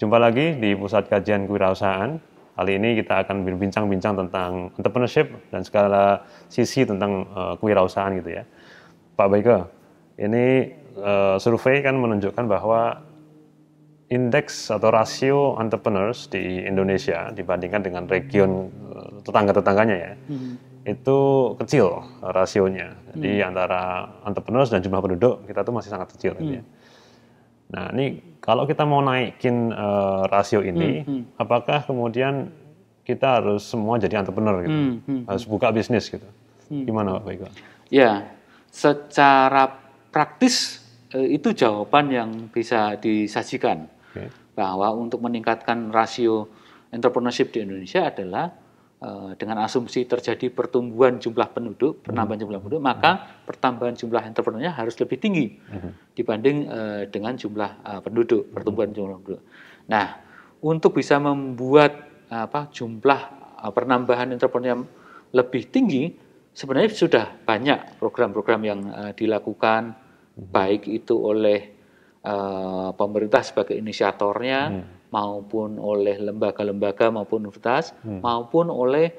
Jumpa lagi di Pusat Kajian Kewirausahaan. Kali ini kita akan berbincang-bincang tentang entrepreneurship dan segala sisi tentang uh, kewirausahaan gitu ya. Pak Baike, ini uh, survei kan menunjukkan bahwa indeks atau rasio entrepreneurs di Indonesia dibandingkan dengan region eh, tetangga-tetangganya ya. Hmm itu kecil rasionya. Jadi hmm. antara entrepreneurs dan jumlah penduduk kita tuh masih sangat kecil. Ya. Hmm. Ya. Nah ini kalau kita mau naikin uh, rasio ini, hmm, hmm. apakah kemudian kita harus semua jadi entrepreneur gitu, hmm. Hmm. hmm. harus buka bisnis gitu? Hmm. Gimana Pak Iko? Ya, secara praktis eh, itu jawaban yang bisa disajikan okay. bahwa untuk meningkatkan rasio entrepreneurship di Indonesia adalah Eh, dengan asumsi terjadi pertumbuhan jumlah penduduk, penambahan jumlah penduduk, maka pertambahan jumlah entrepreneurnya harus lebih tinggi mhm. dibanding eh, dengan jumlah eh, penduduk, pertumbuhan mhm. jumlah penduduk. Nah, untuk bisa membuat apa jumlah penambahan entrepreneur lebih tinggi, sebenarnya sudah banyak program-program yang dilakukan, mhm. baik itu oleh pemerintah sebagai inisiatornya maupun oleh lembaga-lembaga maupun universitas hmm. maupun oleh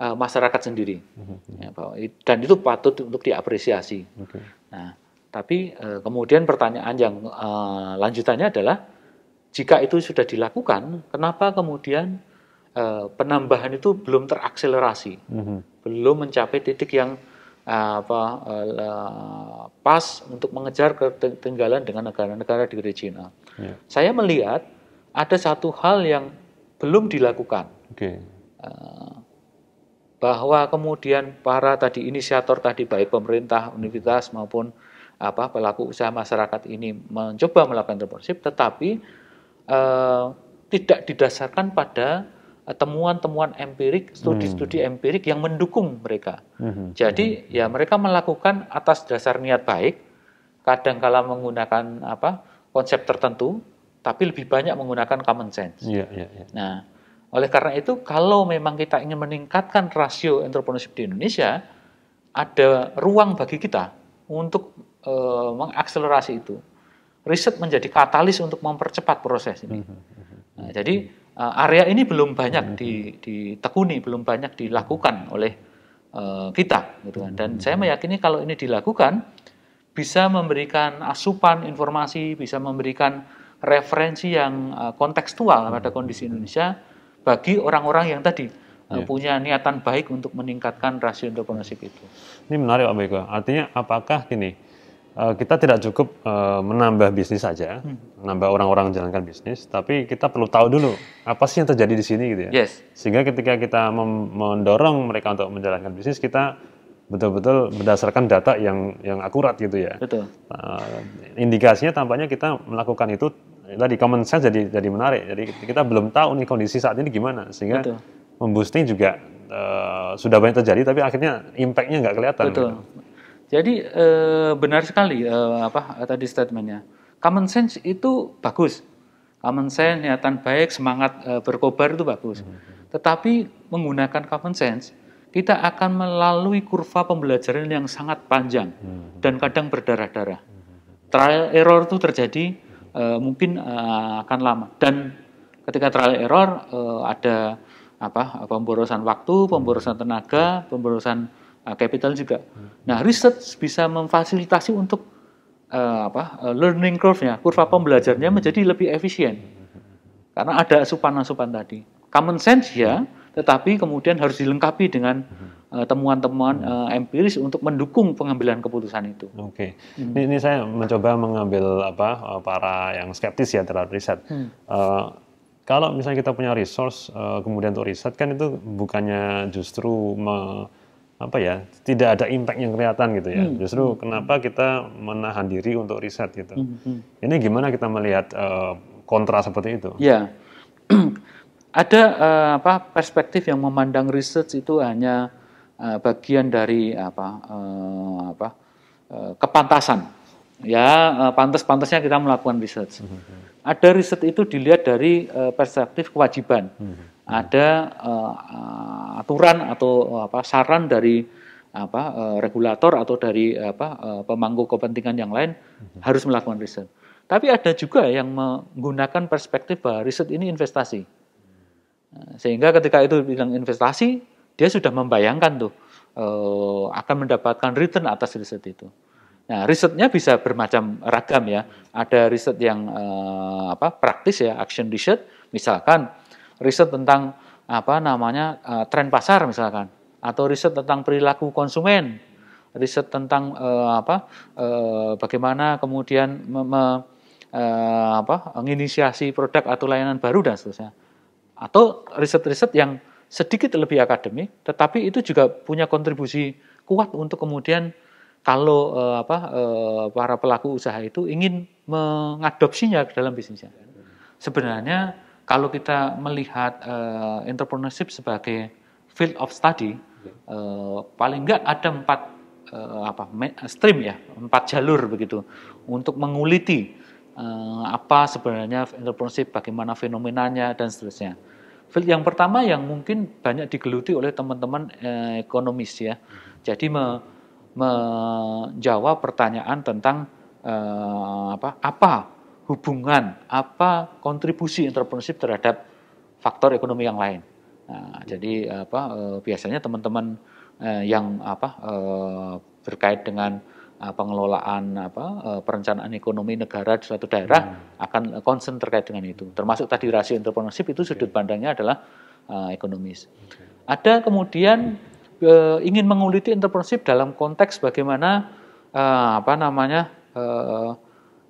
uh, masyarakat sendiri hmm. Hmm. hmm. Ya, dan itu patut untuk diapresiasi. Okay. Nah, tapi uh, kemudian pertanyaan yang uh, lanjutannya adalah jika itu sudah dilakukan, kenapa kemudian uh, penambahan itu belum terakselerasi, hmm. hmm. belum mencapai titik yang apa uh, pas untuk mengejar ketinggalan dengan negara-negara di regional? Yeah. Saya melihat ada satu hal yang belum dilakukan. Okay. Eh, bahwa kemudian para tadi inisiator tadi baik pemerintah, universitas maupun apa pelaku usaha masyarakat ini mencoba melakukan entrepreneurship, tetapi eh, tidak didasarkan pada eh, temuan-temuan empirik, studi-studi hmm. empirik yang mendukung mereka. Hmm, hmm, Jadi ya mereka melakukan atas dasar niat baik, kadang-kala menggunakan apa konsep tertentu, tapi lebih banyak menggunakan common sense. Yeah, yeah, yeah. Nah, oleh karena itu kalau memang kita ingin meningkatkan rasio entrepreneurship di Indonesia, ada ruang bagi kita untuk e, mengakselerasi itu. Riset menjadi katalis untuk mempercepat proses ini. Mhm, mhm, mhm. Nah, jadi eh, area ini belum banyak ditekuni, belum banyak dilakukan oleh e, kita, gitu kan. Dan saya meyakini kalau ini dilakukan bisa memberikan asupan informasi, bisa memberikan referensi yang eh, kontekstual hmm. pada kondisi Indonesia bagi orang-orang yang tadi eh, iya. punya niatan baik untuk meningkatkan rasio entrepreneurship itu. Ini menarik Pak Beko. Artinya apakah gini, eh, kita tidak cukup menambah bisnis saja, hmm. menambah orang-orang menjalankan bisnis, tapi kita perlu tahu dulu apa sih yang terjadi di sini gitu ya. Yes. Sehingga ketika kita mendorong mereka untuk menjalankan bisnis, kita betul-betul berdasarkan data yang yang akurat gitu ya. Betul. Uh, indikasinya tampaknya kita melakukan itu eh, tadi common sense jadi jadi menarik. Jadi kita belum tahu nih kondisi saat ini gimana sehingga Betul. memboosting juga uh, sudah banyak terjadi tapi akhirnya impactnya nggak kelihatan. Betul. Gitu. Jadi uh, benar sekali uh, apa tadi statementnya. Common sense itu bagus. Common sense niatan baik semangat uh, berkobar itu bagus. Hmm. Tetapi menggunakan common sense kita akan melalui kurva pembelajaran yang sangat panjang hmm. dan kadang berdarah-darah. Trial error itu terjadi uh, mungkin uh, akan lama dan ketika trial error uh, ada apa pemborosan waktu, pemborosan tenaga, pemborosan uh, capital juga. Nah, research bisa memfasilitasi untuk uh, apa uh, learning curve-nya, kurva pembelajarannya menjadi lebih efisien karena ada asupan-asupan tadi. Common sense ya tetapi kemudian harus dilengkapi dengan hmm. Eh, temuan-temuan hmm. uh, empiris untuk mendukung pengambilan keputusan itu. Oke, okay. hmm. ini, ini saya mencoba mengambil apa eh, para yang skeptis ya terhadap riset. Hmm. Uh, kalau misalnya kita punya resource uh, kemudian untuk riset kan itu bukannya justru me, apa ya tidak ada impact yang kelihatan gitu ya. Hmm. Justru hmm. kenapa kita menahan diri untuk riset gitu? Hmm. hmm. Ini gimana kita melihat uh, kontra seperti itu? Ya. ada uh, apa perspektif yang memandang riset itu hanya uh, bagian dari apa uh, apa uh, kepantasan ya uh, pantas-pantasnya kita melakukan research. Mm-hmm. Ada riset itu dilihat dari uh, perspektif kewajiban. Mm-hmm. Ada uh, aturan atau apa saran dari apa uh, regulator atau dari apa uh, pemangku kepentingan yang lain mm-hmm. harus melakukan riset. Tapi ada juga yang menggunakan perspektif bahwa riset ini investasi. Eh, sehingga ketika itu bilang investasi, dia sudah membayangkan tuh eh, akan mendapatkan return atas riset itu. Nah, risetnya bisa bermacam ragam ya. Ada riset yang eh, apa praktis ya, action research, misalkan riset tentang apa namanya tren pasar misalkan, atau riset tentang perilaku konsumen, riset tentang uh, apa uh, bagaimana kemudian me, me, uh, menginisiasi produk atau layanan baru dan seterusnya atau riset-riset yang sedikit lebih akademik, tetapi itu juga punya kontribusi kuat untuk kemudian kalau eh, apa, eh, para pelaku usaha itu ingin mengadopsinya ke dalam bisnisnya. Sebenarnya kalau kita melihat eh, entrepreneurship sebagai field of study, eh, paling nggak ada empat eh, apa stream ya, empat jalur begitu untuk menguliti Eh, apa sebenarnya entrepreneurship, bagaimana fenomenanya dan seterusnya. Field yang pertama yang mungkin banyak digeluti oleh teman-teman eh, ekonomis ya. Jadi me, menjawab pertanyaan tentang eh, apa apa hubungan, apa kontribusi entrepreneurship terhadap faktor ekonomi yang lain. Nah, jadi apa eh, biasanya teman-teman eh, yang apa eh, berkait dengan Eh, pengelolaan apa eh, perencanaan ekonomi negara di suatu daerah hmm. akan eh, concern terkait dengan itu. Termasuk tadi rasio entrepreneurship itu sudut pandangnya adalah uh, ekonomis. Okay. Ada kemudian uh, ingin menguliti entrepreneurship dalam konteks bagaimana uh, apa namanya uh,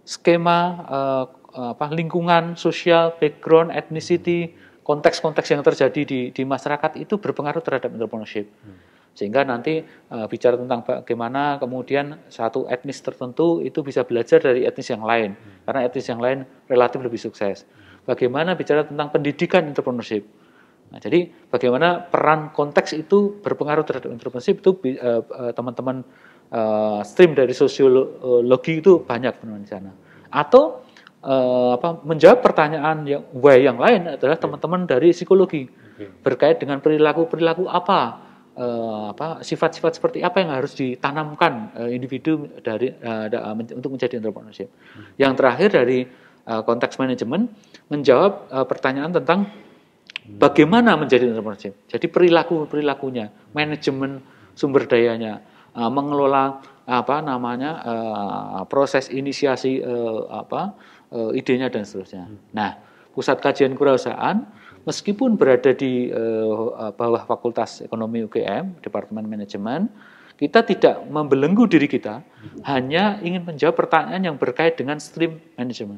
skema uh, apa lingkungan sosial, background, ethnicity, hmm. konteks-konteks yang terjadi di di masyarakat itu berpengaruh terhadap entrepreneurship. Hmm sehingga nanti e, bicara tentang bagaimana kemudian satu etnis tertentu itu bisa belajar dari etnis yang lain, hmm. karena etnis yang lain relatif lebih sukses. Bagaimana bicara tentang pendidikan entrepreneurship. Nah, jadi bagaimana peran konteks itu berpengaruh terhadap entrepreneurship itu eh, eh, teman-teman e, e, stream dari sosiologi itu banyak teman di sana. Atau e, apa menjawab pertanyaan yang way yang lain adalah iya. teman-teman dari psikologi berkait dengan perilaku perilaku apa uh, apa sifat-sifat seperti apa yang harus ditanamkan uh, individu dari uh, untuk menjadi entrepreneurship. Hmm. Yang terakhir dari uh, konteks manajemen menjawab uh, pertanyaan tentang hmm. bagaimana menjadi entrepreneurship. Jadi perilaku perilakunya, manajemen sumber dayanya, uh, mengelola apa namanya uh, proses inisiasi uh, apa uh, idenya dan seterusnya. Hmm. Nah, pusat kajian kewirausahaan meskipun berada di uh, bawah Fakultas Ekonomi UGM, Departemen Manajemen, kita tidak membelenggu diri kita, hanya ingin menjawab pertanyaan yang berkait dengan stream manajemen.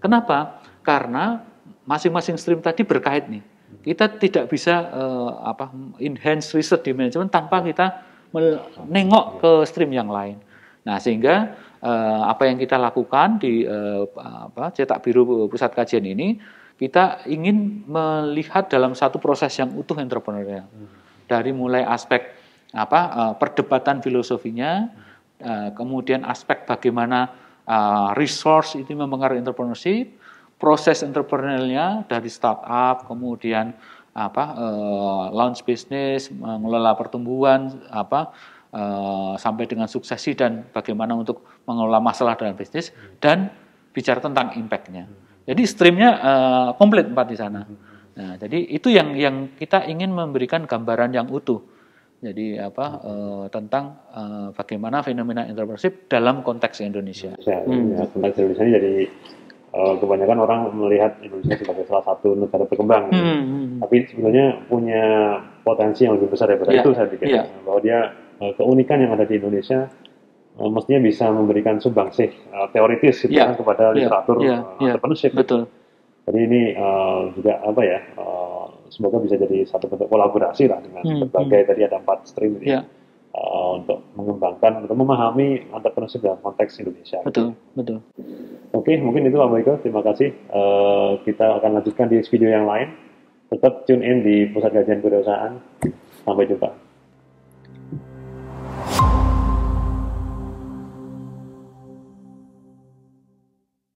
Kenapa? Karena masing-masing stream tadi berkait nih. Kita tidak bisa uh, apa enhance research di manajemen tanpa kita menengok ke stream yang lain. Nah, sehingga uh, apa yang kita lakukan di uh, apa, cetak biru pusat kajian ini kita ingin melihat dalam satu proses yang utuh entrepreneurial. Dari mulai aspek apa eh, perdebatan filosofinya, eh, kemudian aspek bagaimana eh, resource itu mempengaruhi entrepreneurship, proses entrepreneurialnya dari startup, kemudian apa launch bisnis, mengelola pertumbuhan, apa sampai dengan suksesi dan bagaimana untuk mengelola masalah dalam bisnis dan bicara tentang impactnya. Jadi streamnya uh, komplit empat di sana. Nah, jadi itu yang yang kita ingin memberikan gambaran yang utuh. Jadi apa uh, tentang uh, bagaimana fenomena entrepreneurship dalam konteks Indonesia. Hmm. Ya, konteks Indonesia ini jadi kebanyakan orang melihat Indonesia sebagai salah satu negara berkembang. Hmm. hmm, hmm. Tapi sebenarnya punya potensi yang lebih besar daripada ya. Iya. itu saya pikir. Ya. Bahwa dia keunikan yang ada di Indonesia Oh, mestinya bisa memberikan sumbangsih uh, teoritis gitu yeah. kan ya kepada yeah. literatur yeah. Uh, yeah. entrepreneurship. Gitu. Betul. Jadi ini uh, juga apa ya? Uh, semoga bisa jadi satu bentuk kolaborasi lah dengan hmm. berbagai hmm. tadi ada empat stream ini. Yeah. Uh, untuk mengembangkan atau memahami entrepreneurship dalam konteks Indonesia. Betul, gitu. betul. Oke, okay, mungkin itu Pak Michael. Terima kasih. Uh, kita akan lanjutkan di video yang lain. Tetap tune in di Pusat Kajian Kewirausahaan. Sampai jumpa.